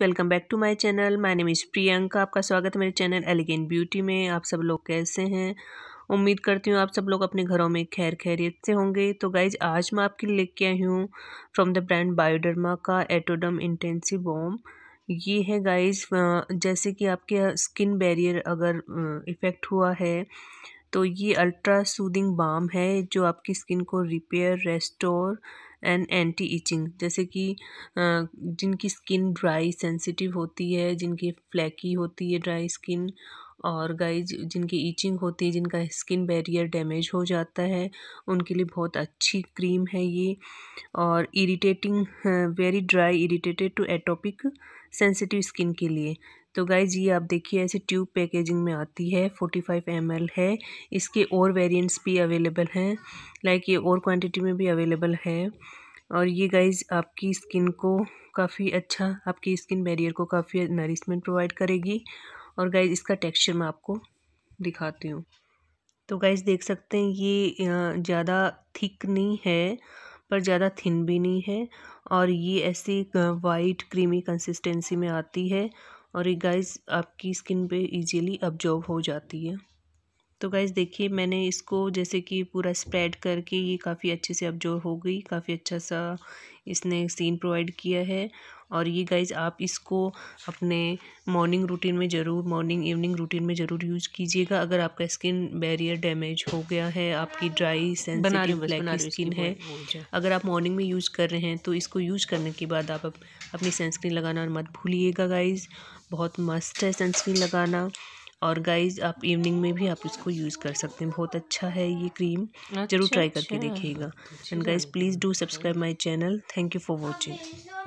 welcome back to my channel my name is Priyanka आपका स्वागत है मेरे चैनल एलिगेंट ब्यूटी में आप सब लोग कैसे हैं उम्मीद करती हूँ आप सब लोग अपने घरों में खैर खैरियत से होंगे तो गाइज आज मैं आपके लिए लेके आई हूँ फ्रॉम द ब्रांड बायोडर्मा का एटोडम इंटेंसिव बॉम ये है गाइज जैसे कि आपके स्किन बैरियर अगर इफ़ेक्ट हुआ है तो ये अल्ट्रा सूदिंग बाम है जो आपकी स्किन को repair restore and anti itching जैसे कि जिनकी स्किन ड्राई सेंसिटिव होती है जिनकी फ्लैकी होती है ड्राई स्किन और गाइज जिनकी ईचिंग होती है जिनका स्किन बैरियर डैमेज हो जाता है उनके लिए बहुत अच्छी क्रीम है ये और irritating very dry irritated to atopic sensitive skin के लिए तो गाइज ये आप देखिए ऐसे ट्यूब पैकेजिंग में आती है फोर्टी फाइव एम है इसके और वेरिएंट्स भी अवेलेबल हैं लाइक ये और क्वांटिटी में भी अवेलेबल है और ये गाइज आपकी स्किन को काफ़ी अच्छा आपकी स्किन बैरियर को काफ़ी नरिशमेंट प्रोवाइड करेगी और गाइज इसका टेक्सचर मैं आपको दिखाती हूँ तो गाइज देख सकते हैं ये ज़्यादा थिक नहीं है पर ज़्यादा थिन भी नहीं है और ये ऐसी वाइट क्रीमी कंसिस्टेंसी में आती है और ये गाइज आपकी स्किन पे इजीली ऑब्जॉर्व हो जाती है तो गाइज़ देखिए मैंने इसको जैसे कि पूरा स्प्रेड करके ये काफ़ी अच्छे से ऑब्जॉर्व हो गई काफ़ी अच्छा सा इसने सीन प्रोवाइड किया है और ये गाइज आप इसको अपने मॉर्निंग रूटीन में ज़रूर मॉर्निंग इवनिंग रूटीन में ज़रूर यूज़ कीजिएगा अगर आपका स्किन बैरियर डैमेज हो गया है आपकी ड्राई सेंसिटिव ब्लैक स्किन है अगर आप मॉर्निंग में यूज़ कर रहे हैं तो इसको यूज करने के बाद आप अपनी सनस्क्रीन लगाना मत भूलिएगा गाइज़ बहुत मस्त है सनस्क्रीन लगाना और गाइज आप इवनिंग में भी आप इसको यूज़ कर सकते हैं बहुत अच्छा है ये क्रीम ज़रूर ट्राई करके देखिएगा and guys please do subscribe my channel thank you for watching